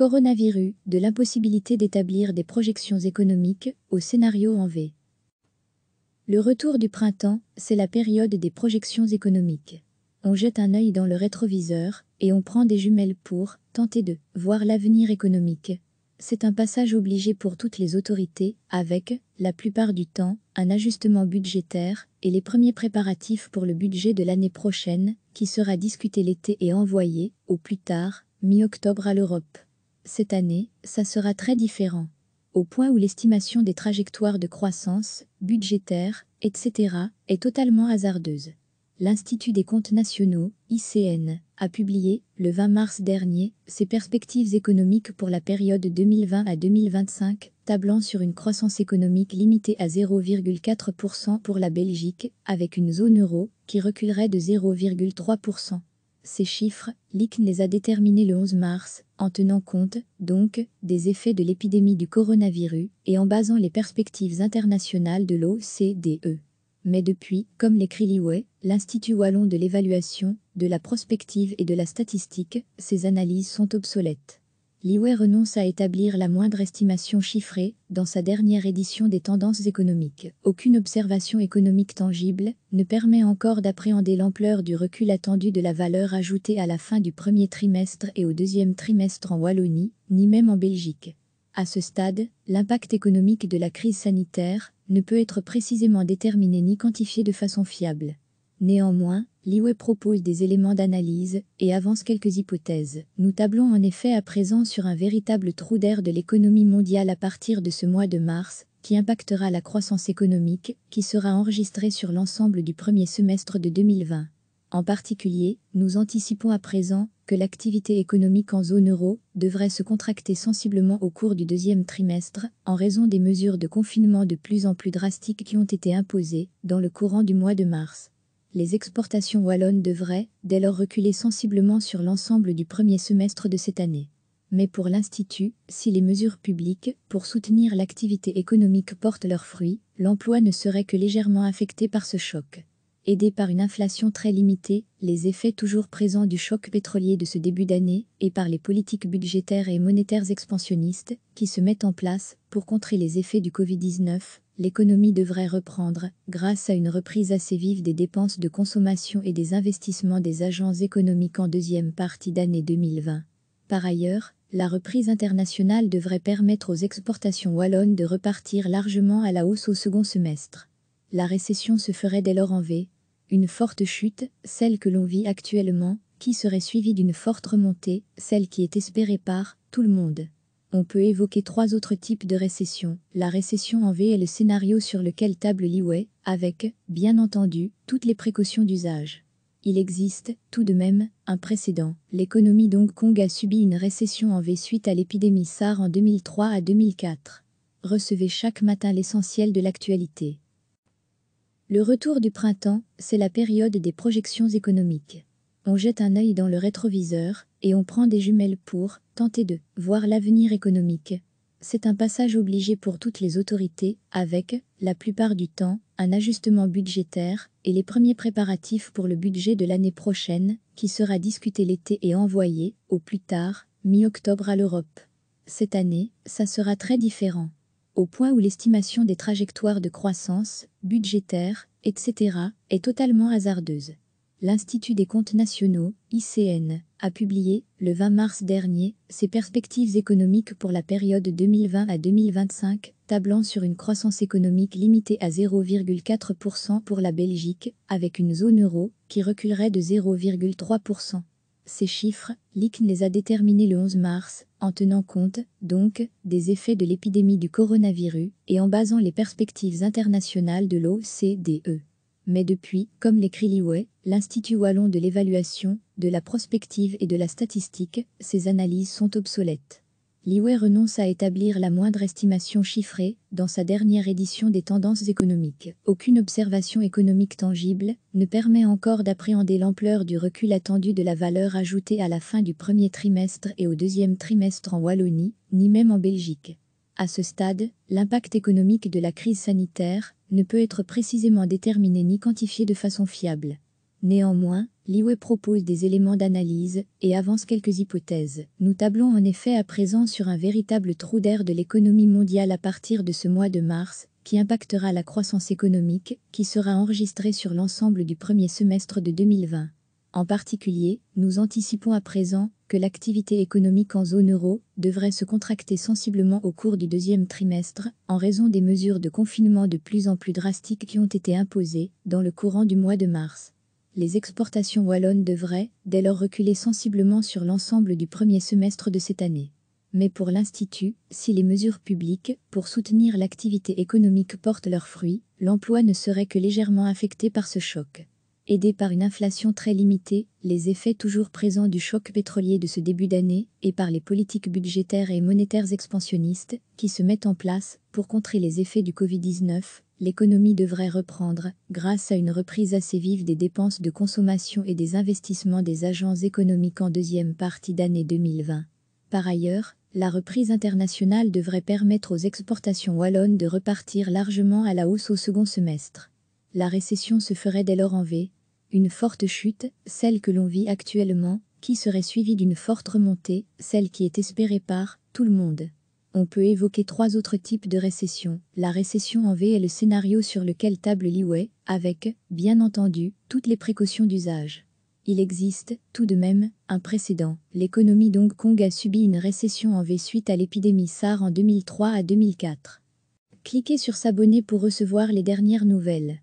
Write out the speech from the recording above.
Coronavirus, de l'impossibilité d'établir des projections économiques au scénario en V. Le retour du printemps, c'est la période des projections économiques. On jette un œil dans le rétroviseur et on prend des jumelles pour tenter de voir l'avenir économique. C'est un passage obligé pour toutes les autorités, avec, la plupart du temps, un ajustement budgétaire et les premiers préparatifs pour le budget de l'année prochaine, qui sera discuté l'été et envoyé, au plus tard, mi-octobre à l'Europe. Cette année, ça sera très différent. Au point où l'estimation des trajectoires de croissance, budgétaire, etc. est totalement hasardeuse. L'Institut des comptes nationaux, ICN, a publié, le 20 mars dernier, ses perspectives économiques pour la période 2020 à 2025, tablant sur une croissance économique limitée à 0,4% pour la Belgique, avec une zone euro qui reculerait de 0,3%. Ces chiffres, l'ICN les a déterminés le 11 mars, en tenant compte, donc, des effets de l'épidémie du coronavirus et en basant les perspectives internationales de l'OCDE. Mais depuis, comme l'écrit Liway, l'Institut wallon de l'évaluation, de la prospective et de la statistique, ces analyses sont obsolètes. L'IWE renonce à établir la moindre estimation chiffrée dans sa dernière édition des tendances économiques. Aucune observation économique tangible ne permet encore d'appréhender l'ampleur du recul attendu de la valeur ajoutée à la fin du premier trimestre et au deuxième trimestre en Wallonie, ni même en Belgique. À ce stade, l'impact économique de la crise sanitaire ne peut être précisément déterminé ni quantifié de façon fiable. Néanmoins, l'IWE propose des éléments d'analyse et avance quelques hypothèses. Nous tablons en effet à présent sur un véritable trou d'air de l'économie mondiale à partir de ce mois de mars, qui impactera la croissance économique, qui sera enregistrée sur l'ensemble du premier semestre de 2020. En particulier, nous anticipons à présent que l'activité économique en zone euro devrait se contracter sensiblement au cours du deuxième trimestre en raison des mesures de confinement de plus en plus drastiques qui ont été imposées dans le courant du mois de mars les exportations wallonnes devraient, dès lors, reculer sensiblement sur l'ensemble du premier semestre de cette année. Mais pour l'Institut, si les mesures publiques pour soutenir l'activité économique portent leurs fruits, l'emploi ne serait que légèrement affecté par ce choc. Aidé par une inflation très limitée, les effets toujours présents du choc pétrolier de ce début d'année et par les politiques budgétaires et monétaires expansionnistes qui se mettent en place pour contrer les effets du Covid-19, l'économie devrait reprendre grâce à une reprise assez vive des dépenses de consommation et des investissements des agents économiques en deuxième partie d'année 2020. Par ailleurs, la reprise internationale devrait permettre aux exportations wallonnes de repartir largement à la hausse au second semestre. La récession se ferait dès lors en V, une forte chute, celle que l'on vit actuellement, qui serait suivie d'une forte remontée, celle qui est espérée par tout le monde. On peut évoquer trois autres types de récession. La récession en V est le scénario sur lequel table Liway, avec, bien entendu, toutes les précautions d'usage. Il existe, tout de même, un précédent. L'économie d'Hong Kong a subi une récession en V suite à l'épidémie SARS en 2003 à 2004. Recevez chaque matin l'essentiel de l'actualité. Le retour du printemps, c'est la période des projections économiques. On jette un œil dans le rétroviseur, et on prend des jumelles pour tenter de voir l'avenir économique. C'est un passage obligé pour toutes les autorités, avec, la plupart du temps, un ajustement budgétaire et les premiers préparatifs pour le budget de l'année prochaine, qui sera discuté l'été et envoyé, au plus tard, mi-octobre à l'Europe. Cette année, ça sera très différent. Au point où l'estimation des trajectoires de croissance, budgétaire, etc., est totalement hasardeuse l'Institut des comptes nationaux, ICN, a publié, le 20 mars dernier, ses perspectives économiques pour la période 2020 à 2025, tablant sur une croissance économique limitée à 0,4% pour la Belgique, avec une zone euro qui reculerait de 0,3%. Ces chiffres, l'ICN les a déterminés le 11 mars, en tenant compte, donc, des effets de l'épidémie du coronavirus et en basant les perspectives internationales de l'OCDE mais depuis, comme l'écrit Liwe, l'Institut wallon de l'évaluation, de la prospective et de la statistique, ces analyses sont obsolètes. Liwe renonce à établir la moindre estimation chiffrée, dans sa dernière édition des tendances économiques. Aucune observation économique tangible ne permet encore d'appréhender l'ampleur du recul attendu de la valeur ajoutée à la fin du premier trimestre et au deuxième trimestre en Wallonie, ni même en Belgique. À ce stade, l'impact économique de la crise sanitaire ne peut être précisément déterminé ni quantifié de façon fiable. Néanmoins, l'IWE propose des éléments d'analyse et avance quelques hypothèses. Nous tablons en effet à présent sur un véritable trou d'air de l'économie mondiale à partir de ce mois de mars, qui impactera la croissance économique, qui sera enregistrée sur l'ensemble du premier semestre de 2020. En particulier, nous anticipons à présent que l'activité économique en zone euro devrait se contracter sensiblement au cours du deuxième trimestre en raison des mesures de confinement de plus en plus drastiques qui ont été imposées dans le courant du mois de mars. Les exportations wallonnes devraient dès lors reculer sensiblement sur l'ensemble du premier semestre de cette année. Mais pour l'Institut, si les mesures publiques pour soutenir l'activité économique portent leurs fruits, l'emploi ne serait que légèrement affecté par ce choc. Aidée par une inflation très limitée, les effets toujours présents du choc pétrolier de ce début d'année et par les politiques budgétaires et monétaires expansionnistes qui se mettent en place pour contrer les effets du Covid-19, l'économie devrait reprendre grâce à une reprise assez vive des dépenses de consommation et des investissements des agents économiques en deuxième partie d'année 2020. Par ailleurs, la reprise internationale devrait permettre aux exportations wallonnes de repartir largement à la hausse au second semestre. La récession se ferait dès lors en V, une forte chute, celle que l'on vit actuellement, qui serait suivie d'une forte remontée, celle qui est espérée par tout le monde. On peut évoquer trois autres types de récession. La récession en V est le scénario sur lequel table l'Iwe, avec, bien entendu, toutes les précautions d'usage. Il existe, tout de même, un précédent. L'économie d'Hong Kong a subi une récession en V suite à l'épidémie SARS en 2003 à 2004. Cliquez sur S'abonner pour recevoir les dernières nouvelles.